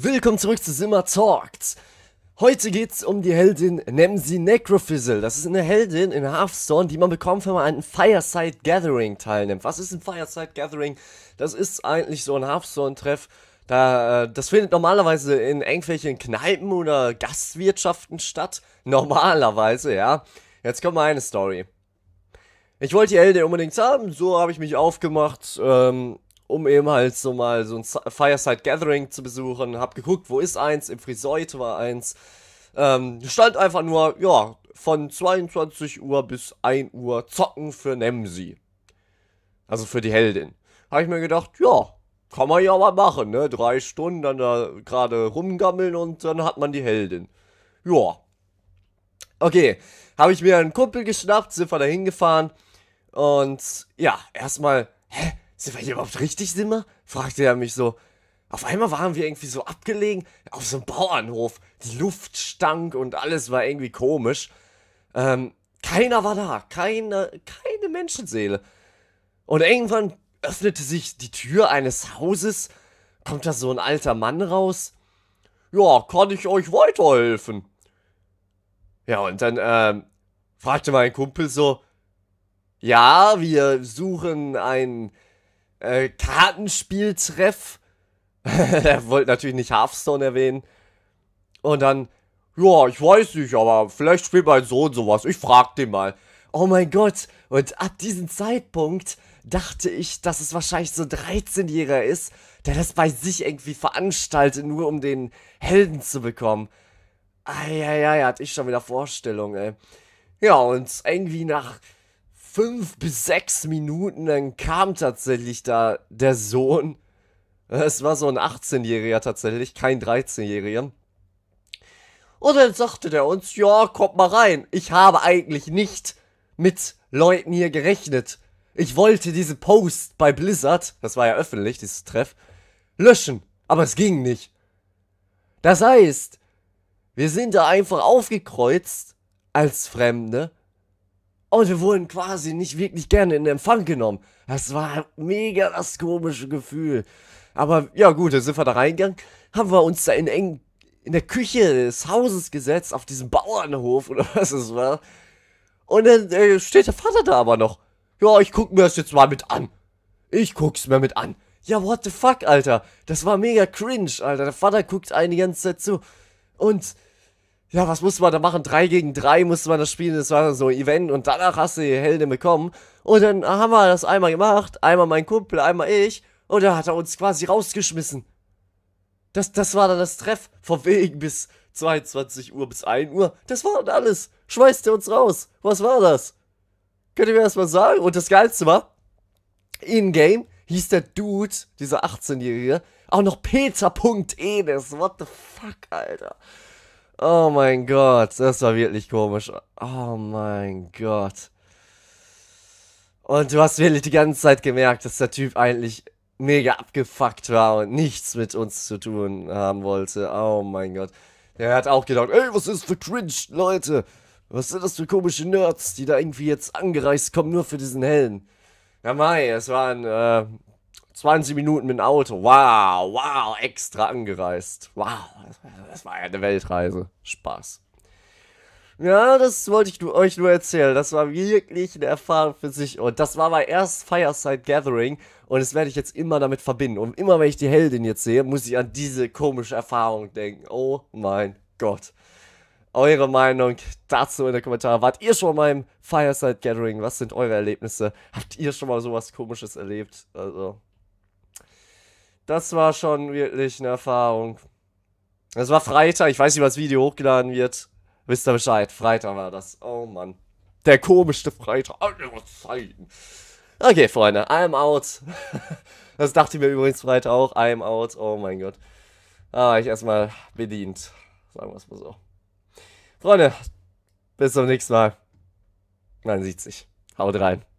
Willkommen zurück zu Simmer Talks. Heute geht es um die Heldin Nemsi Necrofizzle. Das ist eine Heldin in Hearthstone, die man bekommt, wenn man an einem Fireside Gathering teilnimmt. Was ist ein Fireside Gathering? Das ist eigentlich so ein Hearthstone-Treff. Da, äh, das findet normalerweise in irgendwelchen Kneipen oder Gastwirtschaften statt. Normalerweise, ja. Jetzt kommt meine Story. Ich wollte die Heldin unbedingt haben, so habe ich mich aufgemacht. Ähm, um eben halt so mal so ein Fireside Gathering zu besuchen. Hab geguckt, wo ist eins? Im Friseute war eins. Ähm, stand einfach nur, ja, von 22 Uhr bis 1 Uhr zocken für Nemsi. Also für die Heldin. Habe ich mir gedacht, ja, kann man ja mal machen, ne? Drei Stunden dann da gerade rumgammeln und dann hat man die Heldin. Ja. Okay, habe ich mir einen Kumpel geschnappt, sind wir da hingefahren und ja, erstmal, hä? sind wir hier überhaupt richtig, Simmer? fragte er mich so. Auf einmal waren wir irgendwie so abgelegen auf so einem Bauernhof. Die Luft stank und alles war irgendwie komisch. Ähm, keiner war da, keine, keine Menschenseele. Und irgendwann öffnete sich die Tür eines Hauses, kommt da so ein alter Mann raus. Ja, kann ich euch weiterhelfen? Ja, und dann ähm, fragte mein Kumpel so, ja, wir suchen einen äh, Kartenspieltreff. er wollte natürlich nicht Hearthstone erwähnen. Und dann, ja, ich weiß nicht, aber vielleicht spielt mein Sohn sowas. Ich frag den mal. Oh mein Gott. Und ab diesem Zeitpunkt dachte ich, dass es wahrscheinlich so ein 13-Jähriger ist, der das bei sich irgendwie veranstaltet, nur um den Helden zu bekommen. Eieiei, hatte ich schon wieder Vorstellung, ey. Ja, und irgendwie nach fünf bis sechs Minuten, dann kam tatsächlich da der Sohn. Es war so ein 18-Jähriger tatsächlich, kein 13-Jähriger. Und dann sagte der uns, ja, kommt mal rein. Ich habe eigentlich nicht mit Leuten hier gerechnet. Ich wollte diese Post bei Blizzard, das war ja öffentlich, dieses Treff, löschen. Aber es ging nicht. Das heißt, wir sind da einfach aufgekreuzt als Fremde und oh, wir wurden quasi nicht wirklich gerne in Empfang genommen. Das war mega das komische Gefühl. Aber ja gut, dann sind wir da reingegangen, haben wir uns da in, eng, in der Küche des Hauses gesetzt, auf diesem Bauernhof oder was es war. Und dann äh, steht der Vater da aber noch. Ja, ich guck mir das jetzt mal mit an. Ich guck's mir mit an. Ja, what the fuck, Alter. Das war mega cringe, Alter. Der Vater guckt eine die ganze Zeit zu. Und ja, was musste man da machen? Drei gegen drei musste man das spielen. Das war so ein Event und danach hast du die Helden bekommen. Und dann haben wir das einmal gemacht. Einmal mein Kumpel, einmal ich. Und dann hat er uns quasi rausgeschmissen. Das, das war dann das Treff. Von wegen bis 22 Uhr, bis 1 Uhr. Das war dann alles. Schmeißt er uns raus. Was war das? Könnt ihr mir erstmal sagen? Und das Geilste war, in-game hieß der Dude, dieser 18-Jährige, auch noch Peter.enes. What the fuck, Alter. Oh mein Gott, das war wirklich komisch. Oh mein Gott. Und du hast wirklich die ganze Zeit gemerkt, dass der Typ eigentlich mega abgefuckt war und nichts mit uns zu tun haben wollte. Oh mein Gott. Der hat auch gedacht, ey, was ist für cringe, Leute? Was sind das für komische Nerds, die da irgendwie jetzt angereist kommen, nur für diesen Helden? Ja, Mai, es waren äh, 20 Minuten mit dem Auto. Wow, wow, extra angereist. Wow, das war ja eine Weltreise. Spaß. Ja, das wollte ich euch nur erzählen. Das war wirklich eine Erfahrung für sich. Und das war mein erstes Fireside Gathering. Und das werde ich jetzt immer damit verbinden. Und immer wenn ich die Heldin jetzt sehe, muss ich an diese komische Erfahrung denken. Oh mein Gott. Eure Meinung dazu in den Kommentaren. Wart ihr schon mal im Fireside Gathering? Was sind eure Erlebnisse? Habt ihr schon mal sowas komisches erlebt? Also, das war schon wirklich eine Erfahrung. Das war Freitag, ich weiß nicht, was Video hochgeladen wird. Wisst ihr Bescheid? Freitag war das. Oh Mann. Der komischste Freitag. Ah, okay, Freunde, I'm out. Das dachte ich mir übrigens Freitag auch. I'm out. Oh mein Gott. Ah, ich erstmal bedient. Sagen wir es mal so. Freunde, bis zum nächsten Mal. Man sieht sich. Haut rein.